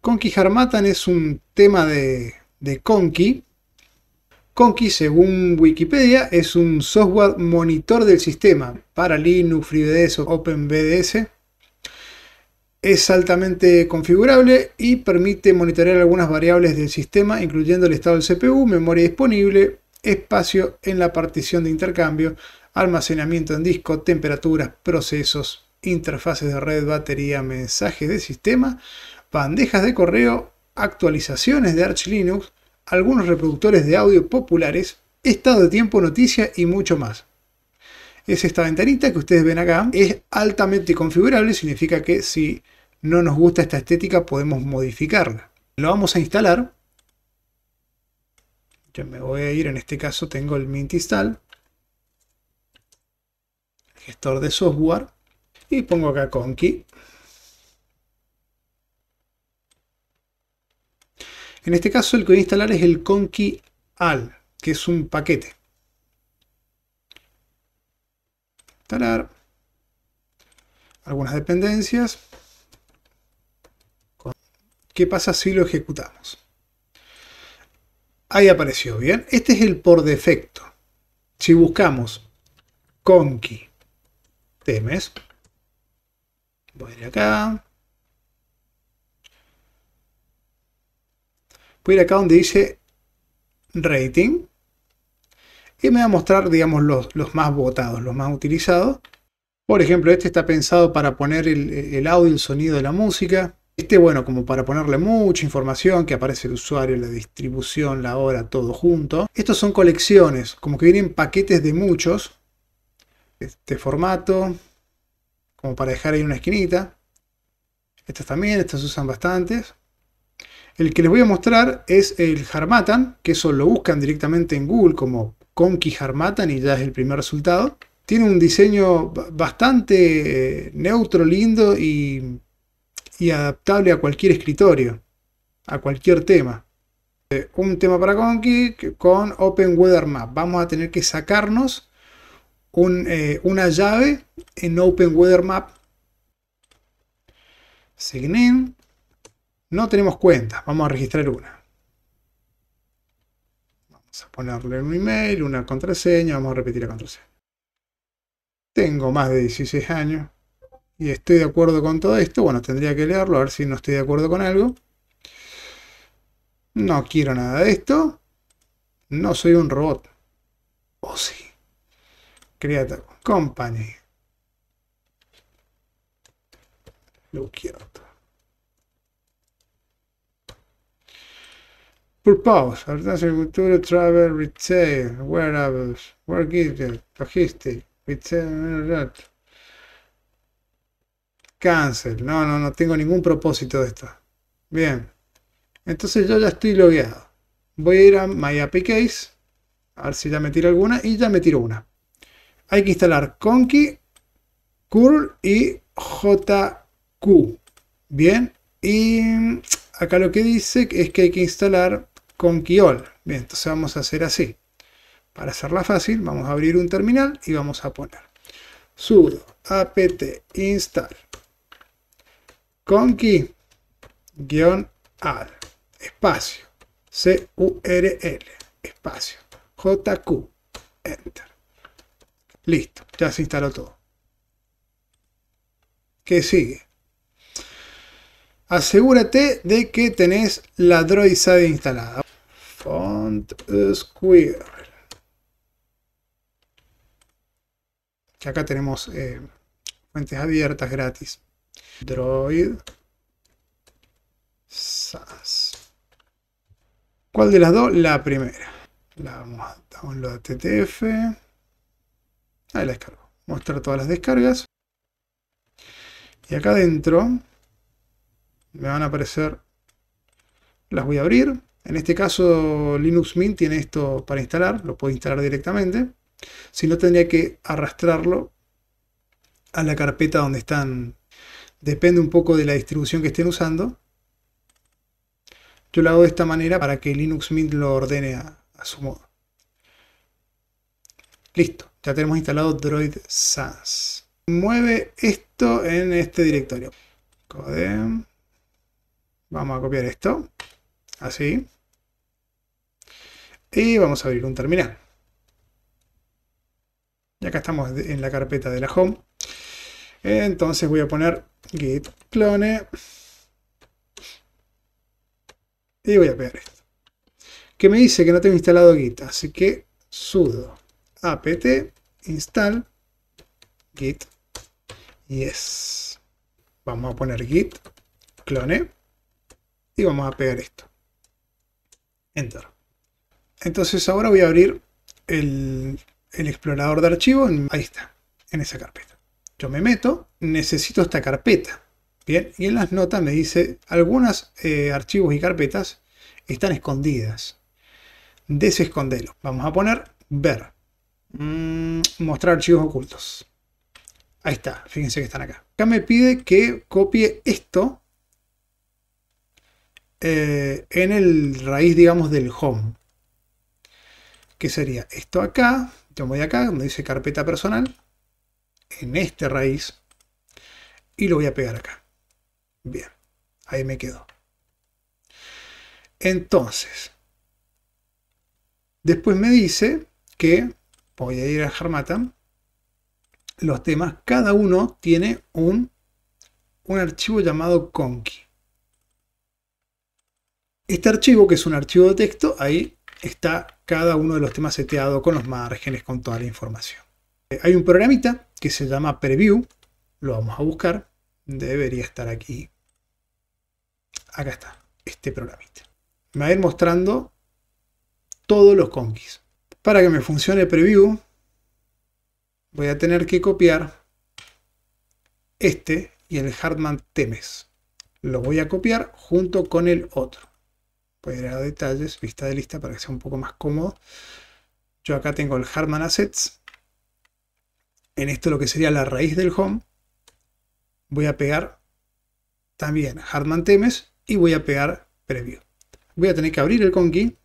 Conky Harmatan es un tema de, Conky. Conky, según Wikipedia, es un software monitor del sistema para Linux, FreeBDS o OpenBDS. Es altamente configurable y permite monitorear algunas variables del sistema, incluyendo el estado del CPU, memoria disponible, espacio en la partición de intercambio, almacenamiento en disco, temperaturas, procesos, interfaces de red, batería, mensajes de sistema bandejas de correo, actualizaciones de Arch Linux, algunos reproductores de audio populares, estado de tiempo, noticias y mucho más. Es esta ventanita que ustedes ven acá, es altamente configurable, significa que si no nos gusta esta estética podemos modificarla. Lo vamos a instalar. Yo me voy a ir, en este caso tengo el Mint Install, gestor de software, y pongo acá Conky En este caso el que voy a instalar es el conky al, que es un paquete. Instalar algunas dependencias. ¿Qué pasa si lo ejecutamos? Ahí apareció, ¿bien? Este es el por defecto. Si buscamos conky temes, voy a ir acá, Voy a ir acá donde dice rating y me va a mostrar, digamos, los, los más votados, los más utilizados. Por ejemplo, este está pensado para poner el, el audio, el sonido de la música. Este, bueno, como para ponerle mucha información, que aparece el usuario, la distribución, la hora, todo junto. Estos son colecciones, como que vienen paquetes de muchos. Este formato, como para dejar ahí una esquinita. Estas también, estas usan bastantes. El que les voy a mostrar es el Harmattan, que eso lo buscan directamente en Google como Conky Harmattan y ya es el primer resultado. Tiene un diseño bastante eh, neutro, lindo y, adaptable a cualquier escritorio, a cualquier tema. Eh, un tema para Conky con Open Weather Map. Vamos a tener que sacarnos eh, una llave en Open Weather Map. No tenemos cuenta. vamos a registrar una. Vamos a ponerle un email, una contraseña, vamos a repetir la contraseña. Tengo más de 16 años y estoy de acuerdo con todo esto. Bueno, tendría que leerlo, a ver si no estoy de acuerdo con algo. No quiero nada de esto. No soy un robot. ¿O oh, sí? a Company. Lo quiero. Purpose, artes cultura, travel, retail, wearables, work logistics, retail, cancel. No, no, no tengo ningún propósito de esto. Bien. Entonces yo ya estoy logueado. Voy a ir a My Case. A ver si ya me tiro alguna. Y ya me tiro una. Hay que instalar Conky, Curl y JQ. Bien. Y acá lo que dice es que hay que instalar con Bien, entonces vamos a hacer así. Para hacerla fácil, vamos a abrir un terminal y vamos a poner sudo apt install conky-add espacio curl espacio jq enter listo ya se instaló todo ¿qué sigue? asegúrate de que tenés la SAD instalada. Font square Que acá tenemos eh, fuentes abiertas gratis. Droid SAS. ¿Cuál de las dos? La primera. La vamos a download TTF. Ahí la descargo. Mostrar todas las descargas. Y acá adentro me van a aparecer, las voy a abrir. En este caso Linux Mint tiene esto para instalar, lo puedo instalar directamente. Si no tendría que arrastrarlo a la carpeta donde están. Depende un poco de la distribución que estén usando. Yo lo hago de esta manera para que Linux Mint lo ordene a, su modo. Listo, ya tenemos instalado Droid Sans. Mueve esto en este directorio. Vamos a copiar esto, así. Y vamos a abrir un terminal. Y acá estamos en la carpeta de la home. Entonces voy a poner git clone. Y voy a pegar esto. Que me dice que no tengo instalado git. Así que sudo apt install git yes. Vamos a poner git clone y vamos a pegar esto. Enter. Entonces ahora voy a abrir el, explorador de archivos. Ahí está, en esa carpeta. Yo me meto, necesito esta carpeta. Bien, y en las notas me dice, algunos eh, archivos y carpetas están escondidas. Desescondelo. Vamos a poner ver. Mm, mostrar archivos ocultos. Ahí está, fíjense que están acá. Acá me pide que copie esto eh, en el raíz, digamos, del home. Que sería esto acá, yo voy acá, donde dice carpeta personal, en este raíz, y lo voy a pegar acá. Bien, ahí me quedo. Entonces, después me dice que, voy a ir a Harmatan, los temas, cada uno tiene un, un archivo llamado conky. Este archivo, que es un archivo de texto, ahí está cada uno de los temas seteado con los márgenes, con toda la información. Eh, hay un programita que se llama Preview, lo vamos a buscar, debería estar aquí. Acá está, este programita. Me va a ir mostrando todos los conquis. Para que me funcione Preview, voy a tener que copiar este y el Hartman Temes. Lo voy a copiar junto con el otro ir a detalles, vista de lista para que sea un poco más cómodo. Yo acá tengo el Harman Assets. En esto lo que sería la raíz del home. Voy a pegar también Harman Temes y voy a pegar Preview. Voy a tener que abrir el Conky.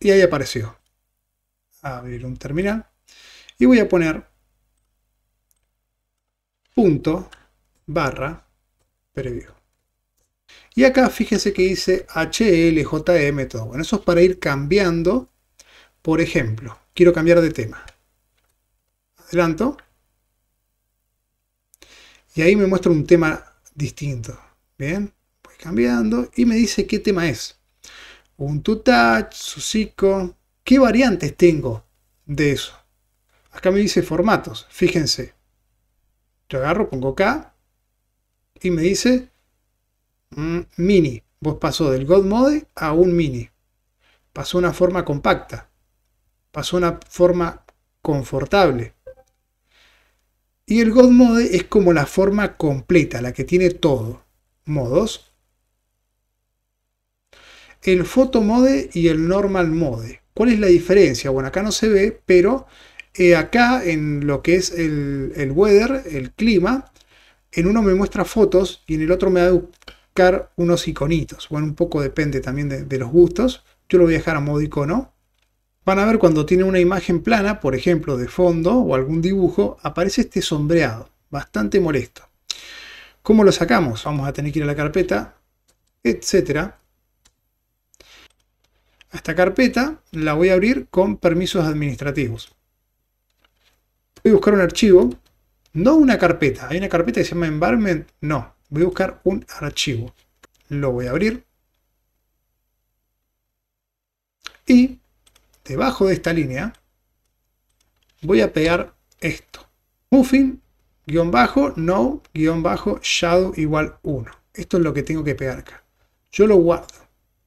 Y ahí apareció. Abrir un terminal. Y voy a poner punto barra previo Y acá fíjense que dice HLJM, todo. Bueno, eso es para ir cambiando. Por ejemplo, quiero cambiar de tema. Adelanto. Y ahí me muestra un tema distinto. Bien, voy cambiando y me dice qué tema es. Un Touch, Susico. ¿Qué variantes tengo de eso? Acá me dice formatos. Fíjense. Yo agarro, pongo acá y me dice mm, mini. Vos pasó del God Mode a un mini. Pasó una forma compacta. Pasó una forma confortable. Y el God Mode es como la forma completa, la que tiene todo. Modos. El Photo Mode y el Normal Mode. ¿Cuál es la diferencia? Bueno, acá no se ve, pero eh, acá en lo que es el, el weather, el clima, en uno me muestra fotos y en el otro me va a buscar unos iconitos. Bueno, un poco depende también de, los gustos. Yo lo voy a dejar a modo icono. Van a ver cuando tiene una imagen plana, por ejemplo, de fondo o algún dibujo, aparece este sombreado, bastante molesto. ¿Cómo lo sacamos? Vamos a tener que ir a la carpeta, etcétera. A esta carpeta la voy a abrir con permisos administrativos. Voy a buscar un archivo no una carpeta. Hay una carpeta que se llama environment. No. Voy a buscar un archivo. Lo voy a abrir. Y debajo de esta línea voy a pegar esto. Muffin bajo, no, guión bajo, shadow igual 1. Esto es lo que tengo que pegar acá. Yo lo guardo.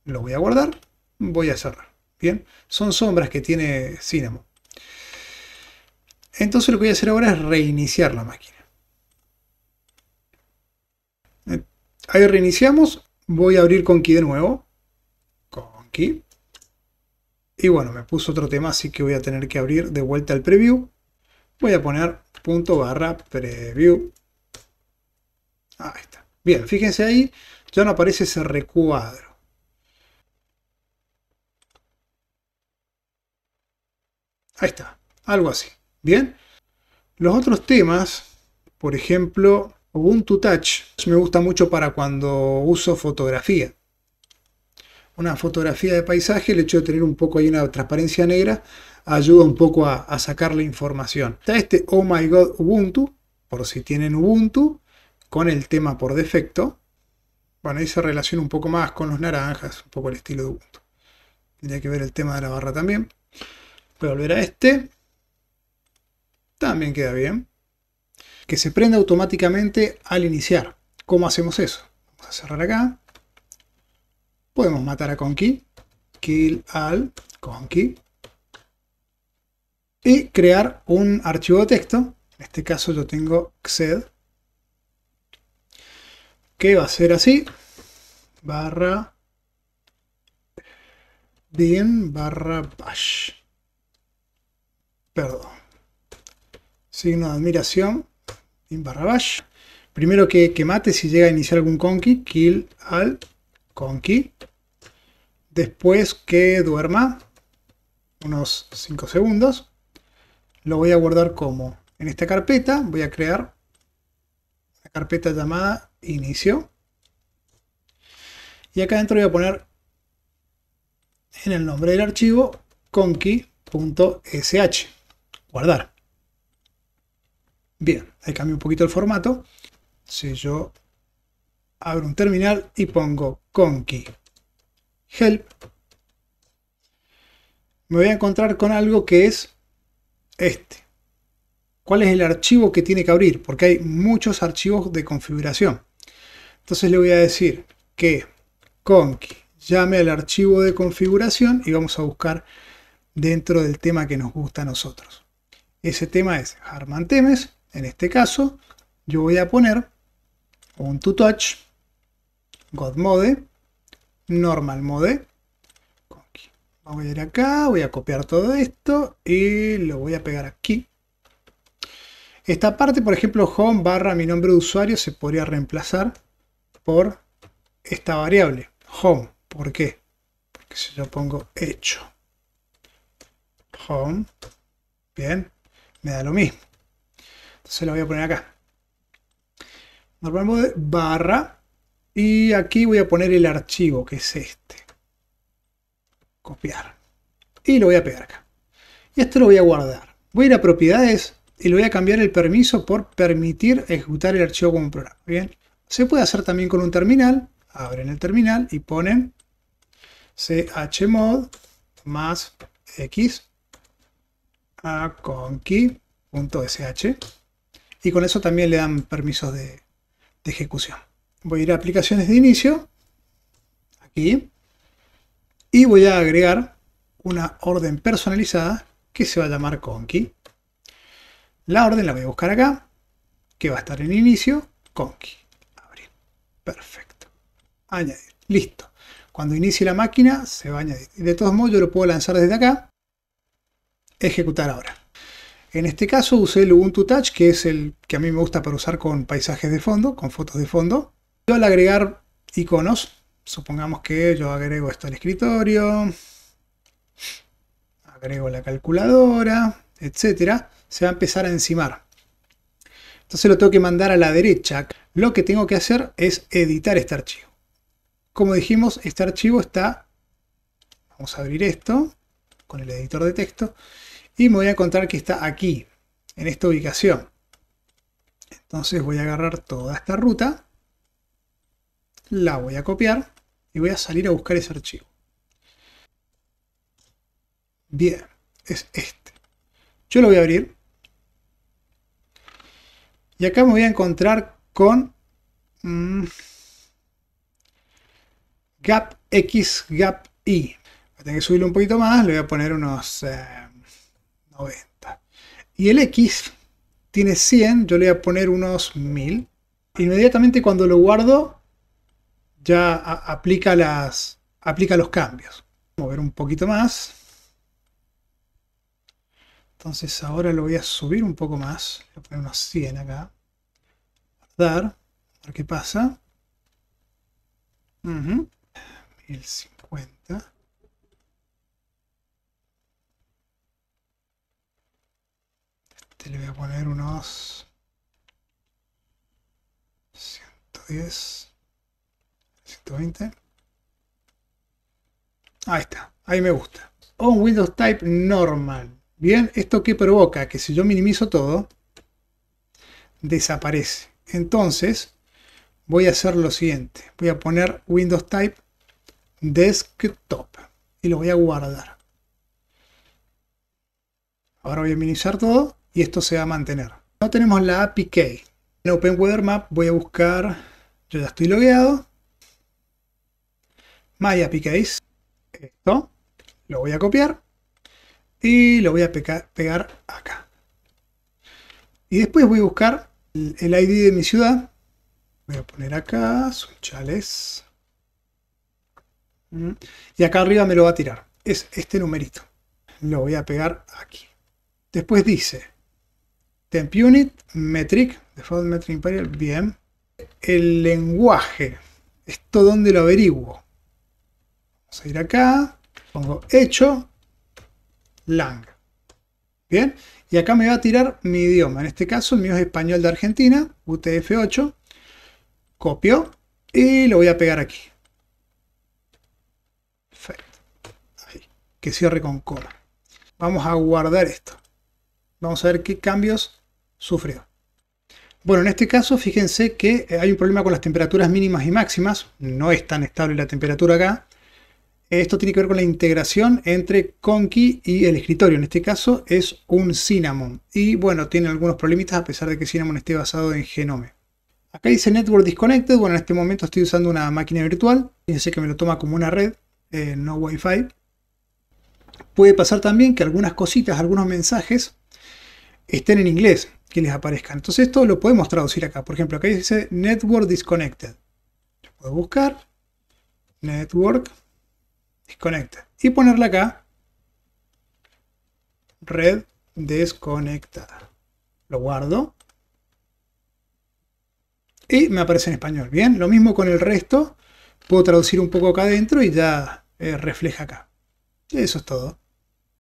Lo voy a guardar. Voy a cerrar. Bien. Son sombras que tiene Cinnamon. Entonces lo que voy a hacer ahora es reiniciar la máquina. Ahí reiniciamos. Voy a abrir con key de nuevo. Con key. Y bueno, me puso otro tema, así que voy a tener que abrir de vuelta el preview. Voy a poner punto barra preview. Ahí está. Bien, fíjense ahí, ya no aparece ese recuadro. Ahí está, algo así. Bien, los otros temas, por ejemplo, Ubuntu Touch me gusta mucho para cuando uso fotografía. Una fotografía de paisaje, el hecho de tener un poco ahí una transparencia negra, ayuda un poco a, a sacar la información. Está este Oh My God Ubuntu, por si tienen Ubuntu, con el tema por defecto. Bueno, ahí se relaciona un poco más con los naranjas, un poco el estilo de Ubuntu. Tendría que ver el tema de la barra también. Voy a volver a este. También queda bien. Que se prenda automáticamente al iniciar. ¿Cómo hacemos eso? Vamos a cerrar acá. Podemos matar a Conky. Kill al Conky. Y crear un archivo de texto. En este caso yo tengo xed. Que va a ser así. Barra Bien. barra bash. Perdón signo de admiración, en barra bash. Primero que, que mate si llega a iniciar algún conky, kill al conky. Después que duerma unos 5 segundos. Lo voy a guardar como en esta carpeta. Voy a crear una carpeta llamada inicio. Y acá dentro voy a poner en el nombre del archivo Conki.sh Guardar. Bien, ahí cambio un poquito el formato. Si yo abro un terminal y pongo conky help, me voy a encontrar con algo que es este. ¿Cuál es el archivo que tiene que abrir? Porque hay muchos archivos de configuración. Entonces le voy a decir que conky llame al archivo de configuración y vamos a buscar dentro del tema que nos gusta a nosotros. Ese tema es Harman Temes en este caso, yo voy a poner un to touch, God mode, normal mode. Voy a ir acá, voy a copiar todo esto y lo voy a pegar aquí. Esta parte, por ejemplo, home barra mi nombre de usuario se podría reemplazar por esta variable, home. ¿Por qué? Porque si yo pongo hecho home, bien, me da lo mismo se lo voy a poner acá. Normal mode barra. Y aquí voy a poner el archivo, que es este. Copiar. Y lo voy a pegar acá. Y esto lo voy a guardar. Voy a ir a propiedades y le voy a cambiar el permiso por permitir ejecutar el archivo como programa. Bien. Se puede hacer también con un terminal. Abren el terminal y ponen chmod más x a key.sh y con eso también le dan permisos de, ejecución. Voy a ir a aplicaciones de inicio, aquí, y voy a agregar una orden personalizada que se va a llamar conky. La orden la voy a buscar acá, que va a estar en inicio, conky. Abrir. Perfecto. Añadir. Listo. Cuando inicie la máquina se va a añadir. de todos modos yo lo puedo lanzar desde acá. Ejecutar ahora. En este caso usé el Ubuntu Touch, que es el que a mí me gusta para usar con paisajes de fondo, con fotos de fondo. Yo al agregar iconos, supongamos que yo agrego esto al escritorio, agrego la calculadora, etcétera, se va a empezar a encimar. Entonces lo tengo que mandar a la derecha. Lo que tengo que hacer es editar este archivo. Como dijimos, este archivo está... Vamos a abrir esto con el editor de texto y me voy a encontrar que está aquí, en esta ubicación. Entonces voy a agarrar toda esta ruta, la voy a copiar y voy a salir a buscar ese archivo. Bien, es este. Yo lo voy a abrir. Y acá me voy a encontrar con mm, gap X, gap Y. Voy a tener que subirlo un poquito más, le voy a poner unos... Eh, y el X tiene 100, yo le voy a poner unos 1000. Inmediatamente cuando lo guardo, ya aplica, las, aplica los cambios. Mover un poquito más. Entonces ahora lo voy a subir un poco más. Voy a poner unos 100 acá. Guardar. A ver qué pasa. 1500. Este, le voy a poner unos 110, 120. Ahí está, ahí me gusta. On Windows Type Normal. Bien, ¿esto que provoca? Que si yo minimizo todo, desaparece. Entonces, voy a hacer lo siguiente. Voy a poner Windows Type Desktop. Y lo voy a guardar. Ahora voy a minimizar todo y esto se va a mantener. No tenemos la API key. En OpenWeatherMap voy a buscar, yo ya estoy logueado, My API Esto lo voy a copiar y lo voy a pegar acá. Y después voy a buscar el ID de mi ciudad. Voy a poner acá, Chales. Mm. Y acá arriba me lo va a tirar. Es este numerito. Lo voy a pegar aquí. Después dice TempUnit, Unit, Metric, Default Metric Imperial, bien. El lenguaje, esto donde lo averiguo. Vamos a ir acá, pongo hecho, lang. Bien, y acá me va a tirar mi idioma. En este caso, el mío es español de Argentina, UTF-8. Copio y lo voy a pegar aquí. Perfecto. Ahí. Que cierre con cola Vamos a guardar esto. Vamos a ver qué cambios sufrió. Bueno, en este caso fíjense que eh, hay un problema con las temperaturas mínimas y máximas, no es tan estable la temperatura acá. Eh, esto tiene que ver con la integración entre Conky y el escritorio, en este caso es un Cinnamon. Y bueno, tiene algunos problemitas a pesar de que Cinnamon esté basado en Genome. Acá dice Network Disconnected, bueno en este momento estoy usando una máquina virtual, fíjense que me lo toma como una red, eh, no Wi-Fi. Puede pasar también que algunas cositas, algunos mensajes estén en inglés que les aparezcan. Entonces esto lo podemos traducir acá. Por ejemplo, acá dice Network Disconnected. Lo puedo buscar. Network Disconnected. Y ponerla acá. Red desconectada. Lo guardo. Y me aparece en español. Bien, lo mismo con el resto. Puedo traducir un poco acá adentro y ya eh, refleja acá. Eso es todo.